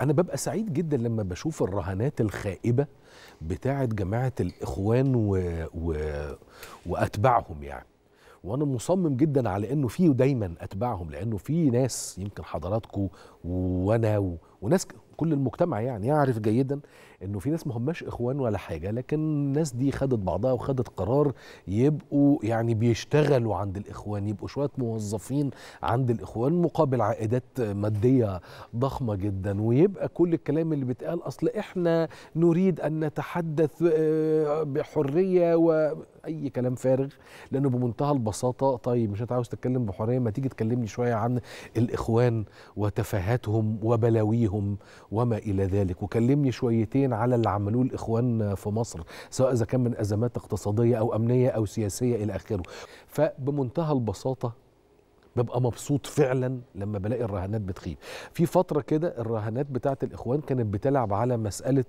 أنا ببقى سعيد جدا لما بشوف الرهانات الخائبة بتاعة جماعة الإخوان و... و... وأتباعهم يعني وأنا مصمم جدا على إنه في دايما أتباعهم لأنه في ناس يمكن حضراتكم وأنا و... وناس كل المجتمع يعني يعرف جيدا انه في ناس مهماش اخوان ولا حاجه لكن الناس دي خدت بعضها وخدت قرار يبقوا يعني بيشتغلوا عند الاخوان يبقوا شويه موظفين عند الاخوان مقابل عائدات ماديه ضخمه جدا ويبقى كل الكلام اللي بيتقال اصل احنا نريد ان نتحدث آه، بحريه و اي كلام فارغ لانه بمنتهى البساطه طيب مش انت عاوز تتكلم بحريه ما تيجي تكلمني شويه عن الاخوان وتفاهاتهم وبلاويهم وما الى ذلك وكلمني شويتين على اللي عملوه الاخوان في مصر سواء اذا كان من ازمات اقتصاديه او امنيه او سياسيه الى اخره فبمنتهى البساطه ببقى مبسوط فعلا لما بلاقي الرهانات بتخيب في فتره كده الرهانات بتاعت الاخوان كانت بتلعب على مساله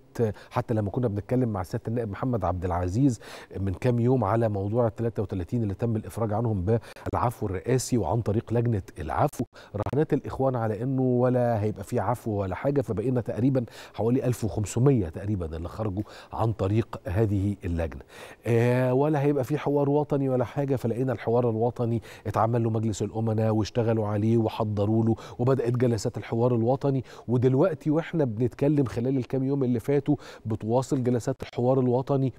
حتى لما كنا بنتكلم مع سياده النائب محمد عبد العزيز من كام يوم على موضوع ال 33 اللي تم الافراج عنهم بالعفو الرئاسي وعن طريق لجنه العفو رهانات الاخوان على انه ولا هيبقى في عفو ولا حاجه فبقينا تقريبا حوالي 1500 تقريبا اللي خرجوا عن طريق هذه اللجنه آه ولا هيبقى في حوار وطني ولا حاجه فلقينا الحوار الوطني اتعمل له مجلس الامم الزملاء واشتغلوا عليه وحضروا له وبدات جلسات الحوار الوطني ودلوقتي واحنا بنتكلم خلال الكام يوم اللي فاتوا بتواصل جلسات الحوار الوطني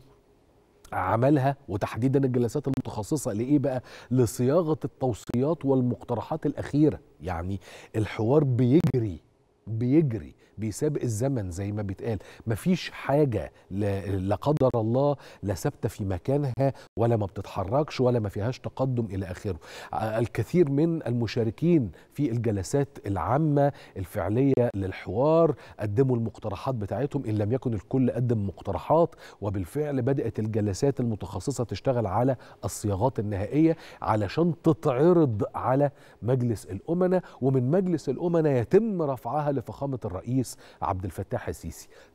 عملها وتحديدا الجلسات المتخصصة لإيه بقى؟ لصياغة التوصيات والمقترحات الأخيرة يعني الحوار بيجري بيجري بيسابق الزمن زي ما بيتقال مفيش حاجة لا قدر الله لا ثابتة في مكانها ولا ما بتتحركش ولا ما فيهاش تقدم إلى آخره الكثير من المشاركين في الجلسات العامة الفعلية للحوار قدموا المقترحات بتاعتهم إن لم يكن الكل قدم مقترحات وبالفعل بدأت الجلسات المتخصصة تشتغل على الصياغات النهائية علشان تتعرض على مجلس الأمنة ومن مجلس الأمنة يتم رفعها لفخامه الرئيس عبد الفتاح السيسي